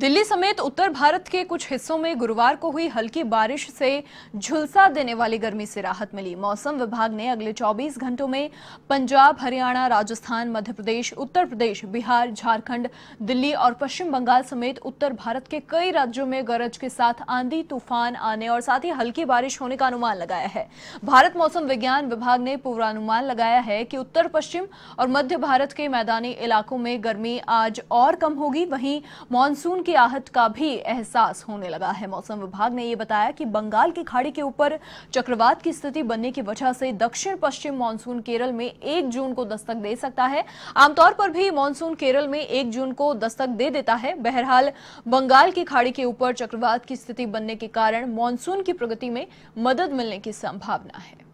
दिल्ली समेत उत्तर भारत के कुछ हिस्सों में गुरुवार को हुई हल्की बारिश से झुलसा देने वाली गर्मी से राहत मिली मौसम विभाग ने अगले 24 घंटों में पंजाब हरियाणा राजस्थान मध्य प्रदेश उत्तर प्रदेश बिहार झारखंड दिल्ली और पश्चिम बंगाल समेत उत्तर भारत के कई राज्यों में गरज के साथ आंधी तूफान आने और साथ ही हल्की बारिश होने का अनुमान लगाया है भारत मौसम विज्ञान विभाग ने पूर्वानुमान लगाया है कि उत्तर पश्चिम और मध्य भारत के मैदानी इलाकों में गर्मी आज और कम होगी वहीं मानसून की आहट का भी एहसास होने लगा है मौसम विभाग ने यह बताया कि बंगाल की खाड़ी के ऊपर चक्रवात की स्थिति बनने की वजह से दक्षिण पश्चिम मानसून केरल में एक जून को दस्तक दे सकता है आमतौर पर भी मानसून केरल में एक जून को दस्तक दे देता है बहरहाल बंगाल की खाड़ी के ऊपर चक्रवात की स्थिति बनने के कारण मानसून की प्रगति में मदद मिलने की संभावना है